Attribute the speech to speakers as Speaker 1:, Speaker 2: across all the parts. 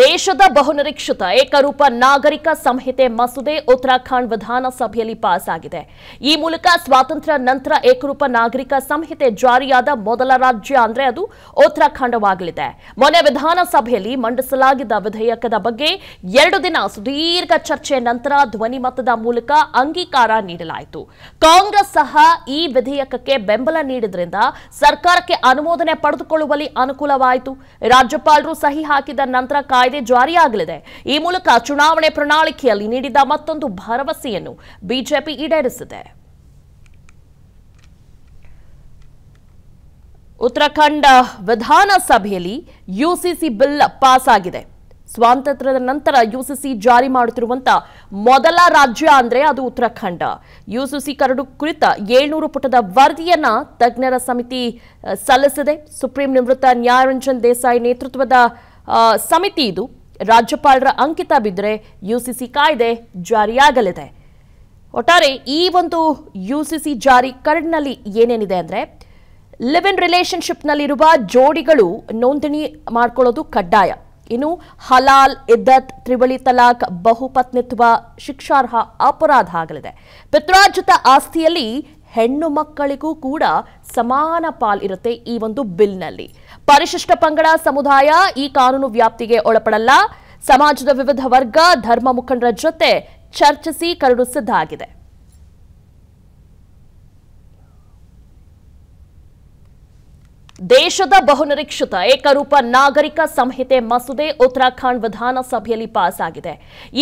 Speaker 1: ದೇಶದ ಬಹುನಿರೀಕ್ಷಿತ ಏಕರೂಪ ನಾಗರಿಕ ಸಂಹಿತೆ ಮಸೂದೆ ಉತ್ತರಾಖಂಡ್ ವಿಧಾನಸಭೆಯಲ್ಲಿ ಪಾಸ್ ಆಗಿದೆ ಈ ಮೂಲಕ ಸ್ವಾತಂತ್ರ್ಯ ನಂತರ ಏಕರೂಪ ನಾಗರಿಕ ಸಂಹಿತೆ ಜಾರಿಯಾದ ಮೊದಲ ರಾಜ್ಯ ಅಂದ್ರೆ ಅದು ಉತ್ತರಾಖಂಡವಾಗಲಿದೆ ಮೊನ್ನೆ ವಿಧಾನಸಭೆಯಲ್ಲಿ ಮಂಡಿಸಲಾಗಿದ್ದ ವಿಧೇಯಕದ ಬಗ್ಗೆ ಎರಡು ದಿನ ಸುದೀರ್ಘ ಚರ್ಚೆ ನಂತರ ಧ್ವನಿ ಮತದ ಮೂಲಕ ಅಂಗೀಕಾರ ನೀಡಲಾಯಿತು ಕಾಂಗ್ರೆಸ್ ಸಹ ಈ ವಿಧೇಯಕಕ್ಕೆ ಬೆಂಬಲ ನೀಡಿದ್ರಿಂದ ಸರ್ಕಾರಕ್ಕೆ ಅನುಮೋದನೆ ಪಡೆದುಕೊಳ್ಳುವಲ್ಲಿ ಅನುಕೂಲವಾಯಿತು ರಾಜ್ಯಪಾಲರು ಸಹಿ ಹಾಕಿದ ನಂತರ ಕಾಯ್ದೆ ಜಾರಿಯಾಗಲಿದೆ ಈ ಮೂಲಕ ಚುನಾವಣೆ ಪ್ರಣಾಳಿಕೆಯಲ್ಲಿ ನೀಡಿದ ಮತ್ತೊಂದು ಭರವಸೆಯನ್ನು ಬಿಜೆಪಿ ಈಡೇರಿಸಿದೆ ಉತ್ತರಾಖಂಡ ವಿಧಾನಸಭೆಯಲ್ಲಿ ಯುಸಿಸಿ ಬಿಲ್ ಪಾಸ್ ಆಗಿದೆ ಸ್ವಾತಂತ್ರ್ಯದ ನಂತರ ಯುಸಿಸಿ ಜಾರಿ ಮಾಡುತ್ತಿರುವಂತ ಮೊದಲ ರಾಜ್ಯ ಅಂದ್ರೆ ಅದು ಉತ್ತರಾಖಂಡ ಯುಸಿಸಿ ಕರಡು ಕುರಿತ ಏಳ್ನೂರು ಪುಟದ ವರದಿಯನ್ನ ತಜ್ಞರ ಸಮಿತಿ ಸಲ್ಲಿಸಿದೆ ಸುಪ್ರೀಂ ನಿವೃತ್ತ ನ್ಯಾಯರಂಜನ್ ದೇಸಾಯಿ ನೇತೃತ್ವದ ಸಮಿತಿ ಇದು ರಾಜ್ಯಪಾಲರ ಅಂಕಿತ ಬಿದ್ದರೆ ಯುಸಿಸಿ ಕಾಯ್ದೆ ಜಾರಿಯಾಗಲಿದೆ ಒಟ್ಟಾರೆ ಈ ಒಂದು ಯುಸಿಸಿ ಜಾರಿ ಕರಡ್ನಲ್ಲಿ ಏನೇನಿದೆ ಅಂದರೆ ಲಿವ್ ಇನ್ ರಿಲೇಷನ್ಶಿಪ್ನಲ್ಲಿರುವ ಜೋಡಿಗಳು ನೋಂದಣಿ ಮಾಡ್ಕೊಳ್ಳೋದು ಕಡ್ಡಾಯ ಇನ್ನು ಹಲಾಲ್ ಇದ್ದತ್ ತ್ರಿವಳಿ ತಲಾಖ್ ಬಹುಪತ್ನಿತ್ವ ಶಿಕ್ಷಾರ್ಹ ಅಪರಾಧ ಆಗಲಿದೆ ಪಿತ್ರಾರ್ಜಿತ ಆಸ್ತಿಯಲ್ಲಿ ಹೆಣ್ಣು ಮಕ್ಕಳಿಗೂ ಕೂಡ ಸಮಾನ ಪಾಲ್ ಇರುತ್ತೆ ಈ ಒಂದು ಬಿಲ್ನಲ್ಲಿ ಪರಿಶಿಷ್ಟ ಪಂಗಡ ಸಮುದಾಯ ಈ ಕಾನೂನು ವ್ಯಾಪ್ತಿಗೆ ಒಳಪಡಲ್ಲ ಸಮಾಜದ ವಿವಿಧ ವರ್ಗ ಧರ್ಮ ಮುಖಂಡರ ಜೊತೆ ಚರ್ಚಿಸಿ ಕರಡು ಸಿದ್ಧ ಆಗಿದೆ ದೇಶದ ಬಹುನಿರೀಕ್ಷಿತ ಏಕರೂಪ ನಾಗರಿಕ ಸಂಹಿತೆ ಮಸೂದೆ ಉತ್ತರಾಖಂಡ್ ವಿಧಾನಸಭೆಯಲ್ಲಿ ಪಾಸ್ ಆಗಿದೆ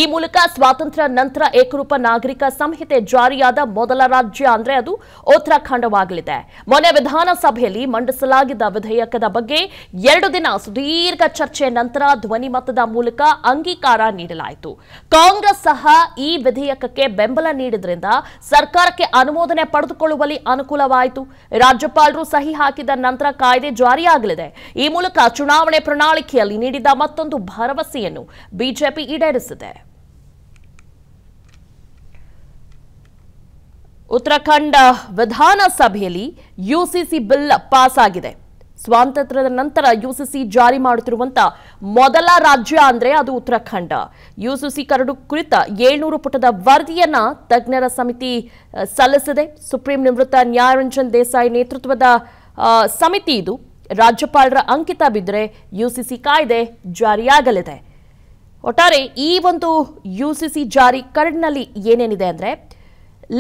Speaker 1: ಈ ಮೂಲಕ ಸ್ವಾತಂತ್ರ್ಯ ನಂತರ ಏಕರೂಪ ನಾಗರಿಕ ಸಂಹಿತೆ ಜಾರಿಯಾದ ಮೊದಲ ರಾಜ್ಯ ಅಂದ್ರೆ ಅದು ಉತ್ತರಾಖಂಡವಾಗಲಿದೆ ಮೊನ್ನೆ ವಿಧಾನಸಭೆಯಲ್ಲಿ ಮಂಡಿಸಲಾಗಿದ್ದ ವಿಧೇಯಕದ ಬಗ್ಗೆ ಎರಡು ದಿನ ಸುದೀರ್ಘ ಚರ್ಚೆ ನಂತರ ಧ್ವನಿ ಮತದ ಮೂಲಕ ಅಂಗೀಕಾರ ನೀಡಲಾಯಿತು ಕಾಂಗ್ರೆಸ್ ಸಹ ಈ ವಿಧೇಯಕಕ್ಕೆ ಬೆಂಬಲ ನೀಡಿದ್ರಿಂದ ಸರ್ಕಾರಕ್ಕೆ ಅನುಮೋದನೆ ಪಡೆದುಕೊಳ್ಳುವಲ್ಲಿ ಅನುಕೂಲವಾಯಿತು ರಾಜ್ಯಪಾಲರು ಸಹಿ ಹಾಕಿದ ನಂತರ ಕಾಯ್ದೆ ಜಾರಿಯಾಗಲಿದೆ ಈ ಮೂಲಕ ಚುನಾವಣೆ ಪ್ರಣಾಳಿಕೆಯಲ್ಲಿ ನೀಡಿದ ಮತ್ತೊಂದು ಭರವಸೆಯನ್ನು ಬಿಜೆಪಿ ಈಡೇರಿಸಿದೆ ಉತ್ತರಾಖಂಡ ವಿಧಾನಸಭೆಯಲ್ಲಿ ಯುಸಿಸಿ ಬಿಲ್ ಪಾಸ್ ಆಗಿದೆ ಸ್ವಾತಂತ್ರ್ಯದ ನಂತರ ಯುಸಿಸಿ ಜಾರಿ ಮಾಡುತ್ತಿರುವಂತ ಮೊದಲ ರಾಜ್ಯ ಅಂದ್ರೆ ಅದು ಉತ್ತರಾಖಂಡ ಯುಸಿಸಿ ಕರಡು ಕುರಿತ ಏಳ್ನೂರು ಪುಟದ ವರದಿಯನ್ನ ತಜ್ಞರ ಸಮಿತಿ ಸಲ್ಲಿಸಿದೆ ಸುಪ್ರೀಂ ನಿವೃತ್ತ ನ್ಯಾಯರಂಜನ್ ದೇಸಾಯಿ ನೇತೃತ್ವದ ಸಮಿತಿ ಇದು ರಾಜ್ಯಪಾಲರ ಅಂಕಿತ ಬಿದ್ದರೆ ಯು ಸಿ ಸಿ ಕಾಯ್ದೆ ಜಾರಿಯಾಗಲಿದೆ ಒಟ್ಟಾರೆ ಈ ಒಂದು ಯು ಸಿ ಸಿ ಜಾರಿ ಕರ್ಡ್ನಲ್ಲಿ ಏನೇನಿದೆ ಅಂದರೆ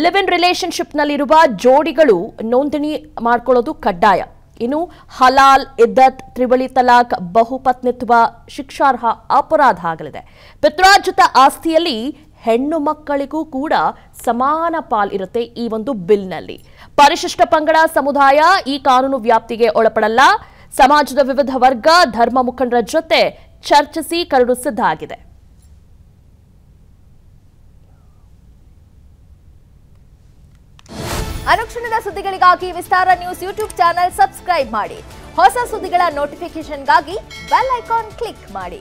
Speaker 1: ಲಿವ್ ಇನ್ ರಿಲೇಷನ್ಶಿಪ್ನಲ್ಲಿರುವ ಜೋಡಿಗಳು ನೋಂದಣಿ ಮಾಡ್ಕೊಳ್ಳೋದು ಕಡ್ಡಾಯ ಇನ್ನು ಹಲಾಲ್ ಇದ್ದತ್ ತ್ರಿವಳಿ ತಲಾಖ್ ಬಹುಪತ್ನಿತ್ವ ಶಿಕ್ಷಾರ್ಹ ಅಪರಾಧ ಆಗಲಿದೆ ಪಿತ್ರಾರ್ಜಿತ ಆಸ್ತಿಯಲ್ಲಿ ಹೆಣ್ಣು ಮಕ್ಕಳಿಗೂ ಕೂಡ ಸಮಾನ ಇರುತ್ತೆ ಈ ಒಂದು ಬಿಲ್ನಲ್ಲಿ ಪರಿಶಿಷ್ಟ ಪಂಗಡ ಸಮುದಾಯ ಈ ಕಾನೂನು ವ್ಯಾಪ್ತಿಗೆ ಒಳಪಡಲ್ಲ ಸಮಾಜದ ವಿವಿಧ ವರ್ಗ ಧರ್ಮ ಮುಖಂಡರ ಜೊತೆ ಚರ್ಚಿಸಿ ಕರಡು ಸಿದ್ಧ ಆಗಿದೆ ಅನುಕ್ಷಣದ ಸುದ್ದಿಗಳಿಗಾಗಿ ವಿಸ್ತಾರ ನ್ಯೂಸ್ ಯೂಟ್ಯೂಬ್ ಚಾನೆಲ್ ಸಬ್ಸ್ಕ್ರೈಬ್ ಮಾಡಿ ಹೊಸ ಸುದ್ದಿಗಳ ನೋಟಿಫಿಕೇಶನ್ಗಾಗಿ ಬೆಲ್ ಐಕಾನ್ ಕ್ಲಿಕ್ ಮಾಡಿ